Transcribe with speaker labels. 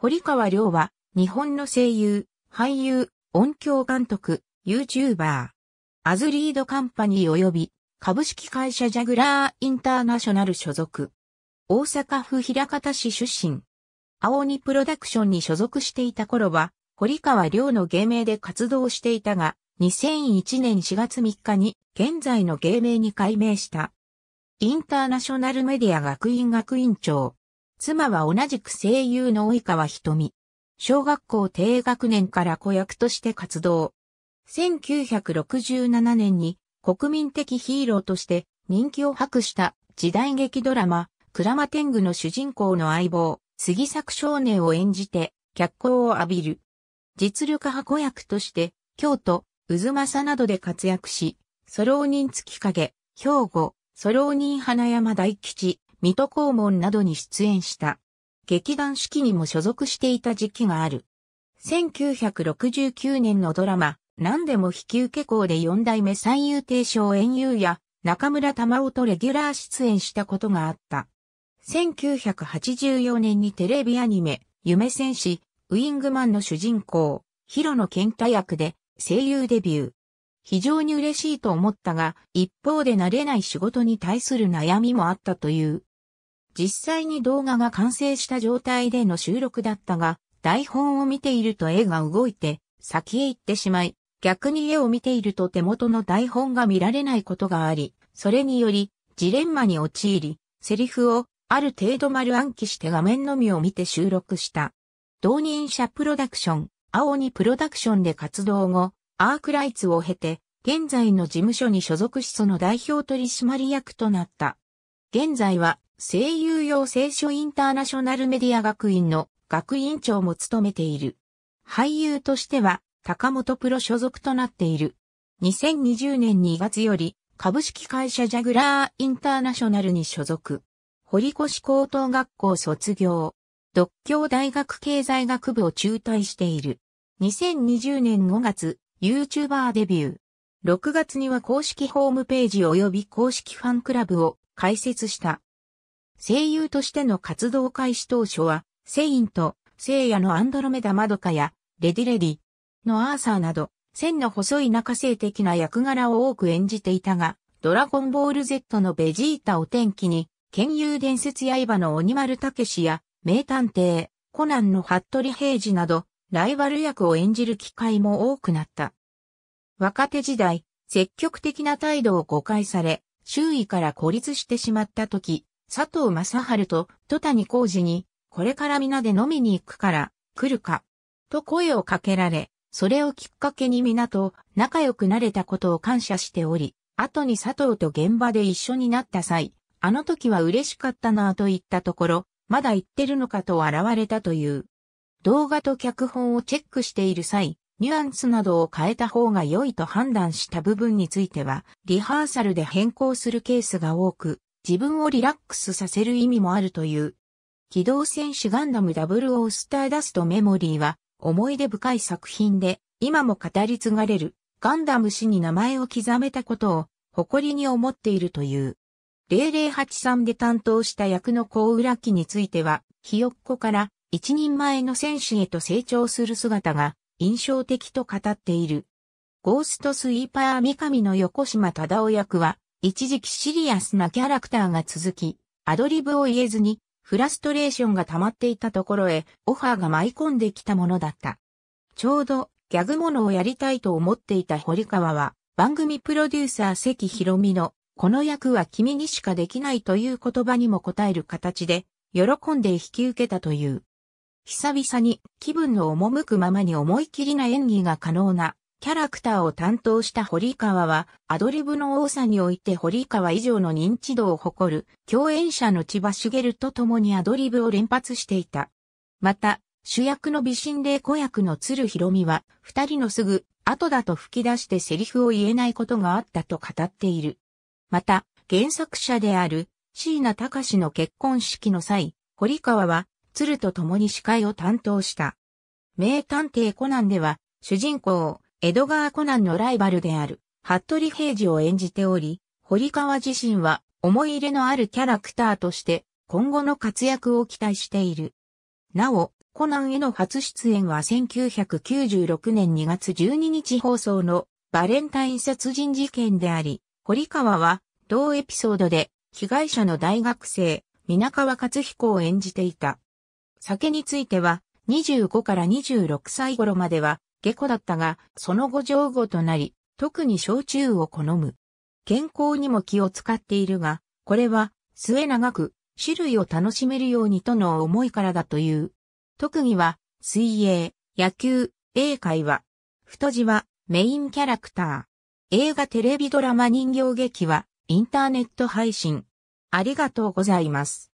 Speaker 1: 堀川亮は、日本の声優、俳優、音響監督、YouTuber。アズリードカンパニー及び、株式会社ジャグラーインターナショナル所属。大阪府平方市出身。青鬼プロダクションに所属していた頃は、堀川亮の芸名で活動していたが、2001年4月3日に現在の芸名に改名した。インターナショナルメディア学院学院長、妻は同じく声優の及川瞳。小学校低学年から子役として活動。1967年に国民的ヒーローとして人気を博した時代劇ドラマ、クラマ天狗の主人公の相棒、杉作少年を演じて脚光を浴びる。実力派子役として京都、渦政などで活躍し、ソロー人月影、兵庫、ソロー人花山大吉、水戸黄門などに出演した。劇団四季にも所属していた時期がある。1969年のドラマ、何でも引き受け校で四代目三遊亭小演優や中村玉緒とレギュラー出演したことがあった。1984年にテレビアニメ、夢戦士、ウィングマンの主人公、広野健太役で声優デビュー。非常に嬉しいと思ったが、一方で慣れない仕事に対する悩みもあったという。実際に動画が完成した状態での収録だったが、台本を見ていると絵が動いて先へ行ってしまい、逆に絵を見ていると手元の台本が見られないことがあり、それによりジレンマに陥り、セリフをある程度丸暗記して画面のみを見て収録した。同人者プロダクション、青にプロダクションで活動後、アークライツを経て、現在の事務所に所属しその代表取締役となった。現在は声優用聖書インターナショナルメディア学院の学院長も務めている。俳優としては、高本プロ所属となっている。2020年2月より、株式会社ジャグラーインターナショナルに所属。堀越高等学校卒業。独協大学経済学部を中退している。2020年5月、YouTuber デビュー。6月には公式ホームページ及び公式ファンクラブを開設した。声優としての活動開始当初は、セインと、聖夜のアンドロメダマドカや、レディレディのアーサーなど、線の細い中性的な役柄を多く演じていたが、ドラゴンボール Z のベジータを天気に、剣遊伝説刃の鬼丸武史や、名探偵、コナンの服部平次など、ライバル役を演じる機会も多くなった。若手時代、積極的な態度を誤解され、周囲から孤立してしまった時、佐藤正春と戸谷浩二に、これから皆で飲みに行くから、来るか、と声をかけられ、それをきっかけに皆と仲良くなれたことを感謝しており、後に佐藤と現場で一緒になった際、あの時は嬉しかったなぁと言ったところ、まだ言ってるのかと現れたという。動画と脚本をチェックしている際、ニュアンスなどを変えた方が良いと判断した部分については、リハーサルで変更するケースが多く、自分をリラックスさせる意味もあるという。機動戦士ガンダム00スターダストメモリーは思い出深い作品で今も語り継がれるガンダム氏に名前を刻めたことを誇りに思っているという。0083で担当した役の小浦木については、ひよっこから一人前の戦士へと成長する姿が印象的と語っている。ゴーストスイーパー三上の横島忠夫役は、一時期シリアスなキャラクターが続き、アドリブを言えずに、フラストレーションが溜まっていたところへ、オファーが舞い込んできたものだった。ちょうど、ギャグものをやりたいと思っていた堀川は、番組プロデューサー関博美の、この役は君にしかできないという言葉にも応える形で、喜んで引き受けたという。久々に気分の赴くままに思い切りな演技が可能なキャラクターを担当した堀川は、アドリブの多さにおいて堀川以上の認知度を誇る、共演者の千葉茂と共にアドリブを連発していた。また、主役の美心霊子役の鶴博美は、二人のすぐ、後だと吹き出してセリフを言えないことがあったと語っている。また、原作者である、椎名隆の結婚式の際、堀川は、鶴と共に司会を担当した。名探偵コナンでは、主人公、エドガー・コナンのライバルである、服部平次を演じており、堀川自身は思い入れのあるキャラクターとして、今後の活躍を期待している。なお、コナンへの初出演は1996年2月12日放送のバレンタイン殺人事件であり、堀川は同エピソードで被害者の大学生、皆川勝彦を演じていた。酒については25から26歳頃までは下戸だったが、その後上語となり、特に焼酎を好む。健康にも気を使っているが、これは末長く種類を楽しめるようにとの思いからだという。特技は水泳、野球、英会話。太字はメインキャラクター。映画テレビドラマ人形劇はインターネット配信。ありがとうございます。